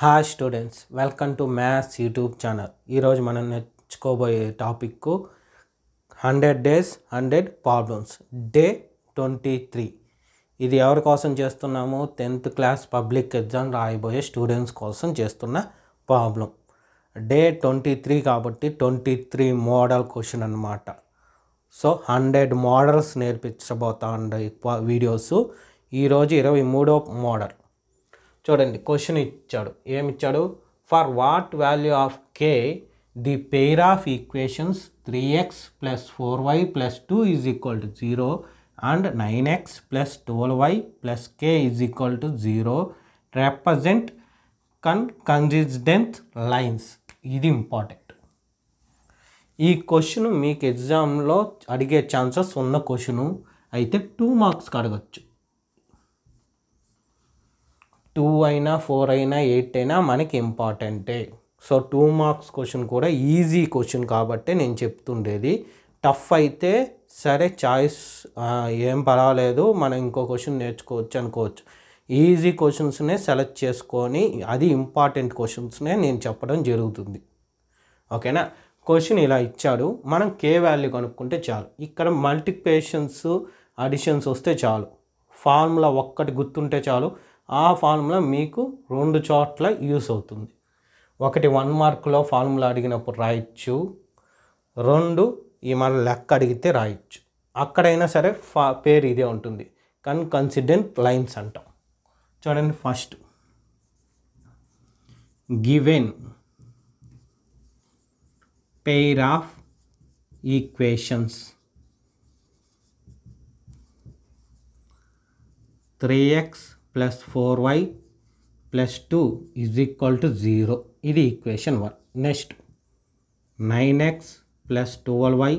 hi students welcome to maths YouTube channel ఈరోజు మనం నేర్చుకోబోయే topic hundred days hundred problems day twenty three ఇది ఎవరి కోసం చేస్తున్నాము టెన్త్ క్లాస్ పబ్లిక్ ఎగ్జామ్ రాయబోయే స్టూడెంట్స్ కోసం చేస్తున్న ప్రాబ్లం డే ట్వంటీ త్రీ కాబట్టి ట్వంటీ త్రీ మోడల్ క్వశ్చన్ అనమాట సో హండ్రెడ్ మోడల్స్ నేర్పించబోతా ఉండే వీడియోస్ ఈరోజు ఇరవై మూడో మోడల్ చూడండి క్వశ్చన్ ఇచ్చాడు ఏమిచ్చాడు for what value of K the pair of equations three X plus four Y plus two is equal to zero and nine X plus twelve Y plus K is equal to zero represent con consistent lines ఇది important ఈ question మీకు ఎగ్జామ్లో అడిగే chances ఉన్న question అయితే two మార్క్స్కి అడగచ్చు two అయినా ఫోర్ అయినా ఎయిట్ అయినా మనకి ఇంపార్టెంటే సో టూ మార్క్స్ క్వశ్చన్ కూడా ఈజీ క్వశ్చన్ కాబట్టే నేను చెప్తుండేది టఫ్ అయితే సరే చాయిస్ ఏం పర్వాలేదు మనం ఇంకో క్వశ్చన్ నేర్చుకోవచ్చు అనుకోవచ్చు ఈజీ క్వశ్చన్స్నే సెలెక్ట్ చేసుకొని అది ఇంపార్టెంట్ క్వశ్చన్స్నే నేను చెప్పడం జరుగుతుంది ఓకేనా క్వశ్చన్ ఇలా ఇచ్చాడు మనం కే వాల్యూ కనుక్కుంటే చాలు ఇక్కడ మల్టిప్లికేషన్స్ అడిషన్స్ వస్తే చాలు ఫార్ములా ఒక్కటి గుర్తుంటే చాలు ఆ ఫార్ములా మీకు రెండు చోట్ల యూస్ అవుతుంది ఒకటి వన్ మార్కులో ఫార్ములా అడిగినప్పుడు రాయొచ్చు రెండు ఈ మన లెక్క అడిగితే రాయొచ్చు అక్కడైనా సరే ఫా పేరు ఇదే ఉంటుంది కానీ కన్సిడెంట్ లైన్స్ అంటాం చూడండి first given pair of equations three X plus four Y plus two is equal to zero ఇది equation one next nine X plus twelve Y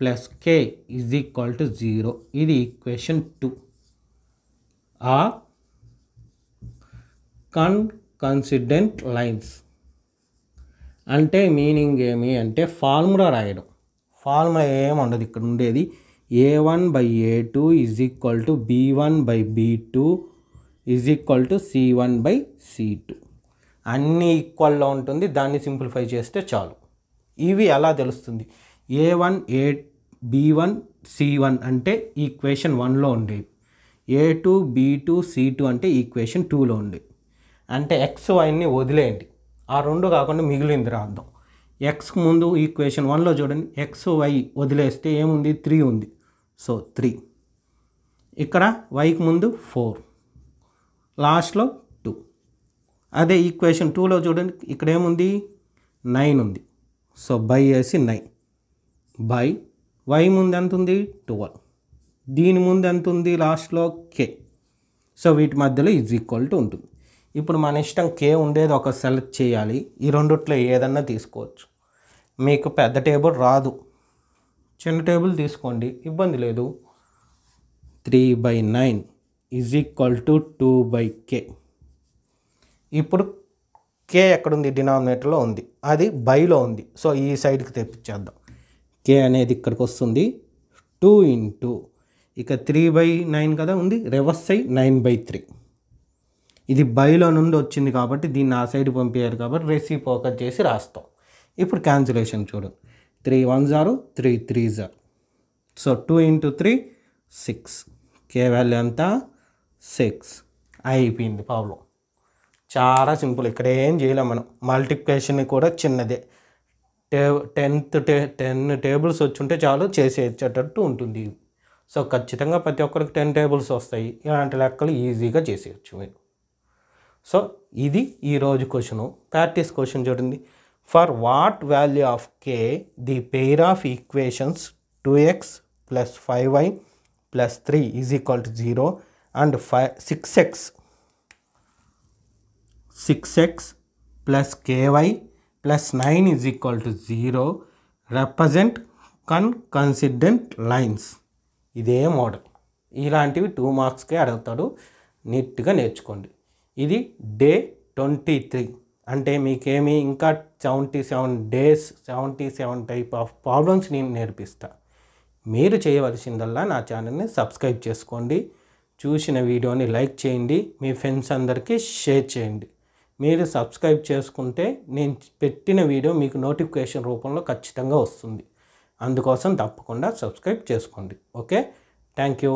plus K is equal to zero ఇది equation two ఆ con కన్సిడెంట్ lines అంటే meaning ఏమి అంటే formula రాయడం formula ఉండదు ఇక్కడ ఉండేది A one by A two is equal to B one by B two is equal to C one by C two అన్నీ ఈక్వల్లో ఉంటుంది దాన్ని సింప్లిఫై చేస్తే చాలు ఇవి ఎలా తెలుస్తుంది A one A B one C one అంటే ఈక్వేషన్ వన్లో ఉండేవి A two B two C two అంటే ఈక్వేషన్ టూలో ఉండేవి అంటే ఎక్స్ వైన్ని వదిలేయండి ఆ రెండు కాకుండా మిగిలింది రాద్దాం ఎక్స్ ముందు ఈక్వేషన్ వన్లో చూడండి ఎక్స్ వై వదిలేస్తే ఏముంది త్రీ ఉంది సో త్రీ ఇక్కడ వైకి ముందు ఫోర్ లాస్ట్లో టూ అదే ఈక్వేషన్ టూలో చూడండి ఇక్కడ ఏముంది నైన్ ఉంది సో బై వేసి నైన్ బై వై ముందు ఎంత ఉంది ట్వెల్వ్ దీని ముందు ఎంత ఉంది లాస్ట్లో కే సో వీటి మధ్యలో ఇజ్ ఈక్వల్ టు ఉంటుంది ఇప్పుడు మన ఇష్టం కే ఉండేది ఒక సెలెక్ట్ చేయాలి ఈ రెండుట్లో ఏదన్నా తీసుకోవచ్చు మీకు పెద్ద టేబుల్ రాదు చిన్న టేబుల్ తీసుకోండి ఇబ్బంది లేదు three by nine is equal to two by K ఇప్పుడు కే ఎక్కడుంది డినామినేటర్లో ఉంది అది బైలో ఉంది సో ఈ సైడ్కి తెప్పించేద్దాం కే అనేది ఇక్కడికి వస్తుంది టూ ఇంటూ ఇక త్రీ బై నైన్ కదా ఉంది రివర్స్ సై నైన్ బై త్రీ ఇది బైలో నుండి వచ్చింది కాబట్టి దీన్ని ఆ సైడ్ పంపించారు కాబట్టి రెసిపోక చేసి రాస్తాం ఇప్పుడు క్యాన్సిలేషన్ చూడండి త్రీ వన్ జారు త్రీ త్రీ జార్ so two into three six K value ఎంత సిక్స్ అయిపోయింది ప్రాబ్లం చాలా సింపుల్ ఇక్కడ ఏం చేయలేం మనం మల్టిప్లికేషన్ కూడా చిన్నదే టే టెన్త్ టే టెన్ టేబుల్స్ వచ్చుంటే చాలు చేసేటట్టు ఉంటుంది సో ఖచ్చితంగా ప్రతి ఒక్కరికి టెన్ టేబుల్స్ వస్తాయి ఇలాంటి లెక్కలు ఈజీగా చేసేయచ్చు మీరు సో ఇది ఈరోజు క్వశ్చను ప్రాక్టీస్ క్వశ్చన్ చూడండి For what value of k the pair of equations 2x plus 5y plus 3 is equal to 0 and 5, 6x 6x plus ky plus 9 is equal to 0 represent con coincident lines ఇదే model ఇలాంటివి two మార్క్స్కే అడుగుతాడు నీట్గా నేర్చుకోండి ఇది day twenty three అంటే మీకేమి ఇంకా seventy seven days seventy seven type of problems నేను నేర్పిస్తా మీరు చేయవలసిందల్లా నా ఛానల్ని సబ్స్క్రైబ్ చేసుకోండి చూసిన వీడియోని లైక్ చేయండి మీ ఫ్రెండ్స్ అందరికీ షేర్ చేయండి మీరు సబ్స్క్రైబ్ చేసుకుంటే నేను పెట్టిన వీడియో మీకు నోటిఫికేషన్ రూపంలో ఖచ్చితంగా వస్తుంది అందుకోసం తప్పకుండా సబ్స్క్రైబ్ చేసుకోండి ఓకే థ్యాంక్ యూ